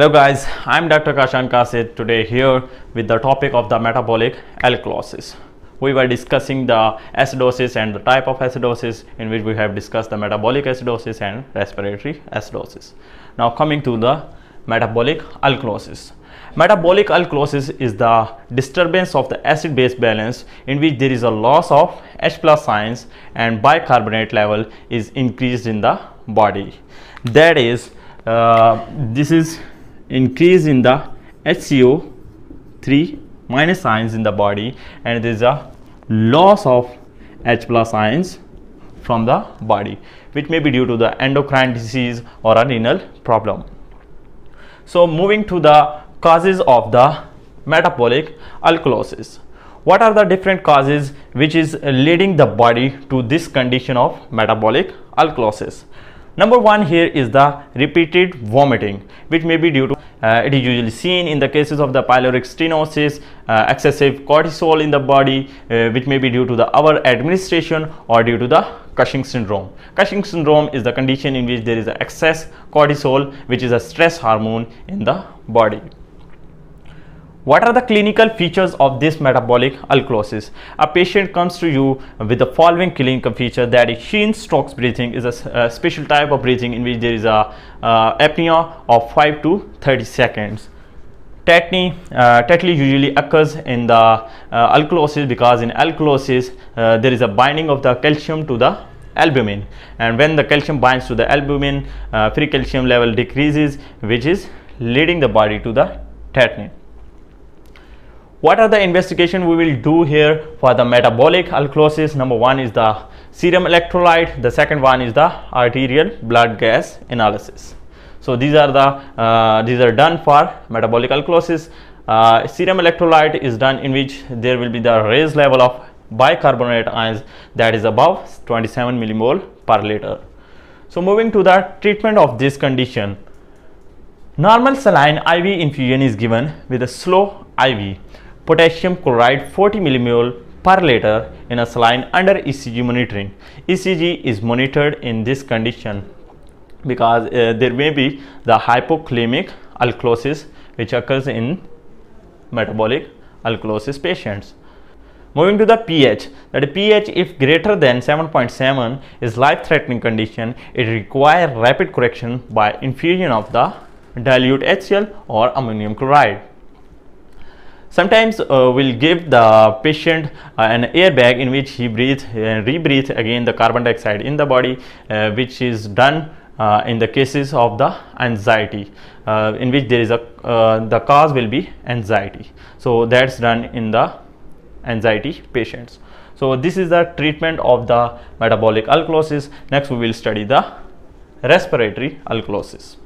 Hello guys, I'm Dr. Kashan Kasit today here with the topic of the metabolic alkalosis. We were discussing the acidosis and the type of acidosis in which we have discussed the metabolic acidosis and respiratory acidosis. Now coming to the metabolic alkalosis. Metabolic alkalosis is the disturbance of the acid-base balance in which there is a loss of H plus ions and bicarbonate level is increased in the body. That is, uh, this is increase in the HCO3 minus ions in the body and there is a loss of H plus ions from the body which may be due to the endocrine disease or a renal problem. So moving to the causes of the metabolic alkalosis. What are the different causes which is leading the body to this condition of metabolic alkalosis? Number one here is the repeated vomiting, which may be due to uh, it is usually seen in the cases of the pyloric stenosis, uh, excessive cortisol in the body, uh, which may be due to the over administration or due to the Cushing syndrome. Cushing syndrome is the condition in which there is excess cortisol, which is a stress hormone in the body. What are the clinical features of this metabolic alkalosis? A patient comes to you with the following clinical feature that is Sheen-Stokes breathing is a, a, special type of breathing in which there is a uh, apnea of 5 to 30 seconds. Tetany, uh, tetany usually occurs in the uh, alkalosis because in alkalosis uh, there is a binding of the calcium to the albumin and when the calcium binds to the albumin uh, free calcium level decreases which is leading the body to the tetany. What are the investigation we will do here for the metabolic alkalosis? Number one is the serum electrolyte. The second one is the arterial blood gas analysis. So these are the uh, these are done for metabolic alkalosis. Uh, serum electrolyte is done in which there will be the raised level of bicarbonate ions that is above 27 millimole per liter. So moving to the treatment of this condition. Normal saline IV infusion is given with a slow IV potassium chloride 40 millimole per liter in a saline under ECG monitoring. ECG is monitored in this condition because uh, there may be the hypokalemic alkalosis which occurs in metabolic alkalosis patients. Moving to the pH, that pH if greater than 7.7 .7 is life-threatening condition, it requires rapid correction by infusion of the dilute HCl or ammonium chloride sometimes uh, we'll give the patient uh, an airbag in which he breathes and uh, rebreathe again the carbon dioxide in the body uh, which is done uh, in the cases of the anxiety uh, in which there is a the cause will be anxiety so that's done in the anxiety patients so this is the treatment of the metabolic alkalosis next we will study the respiratory alkalosis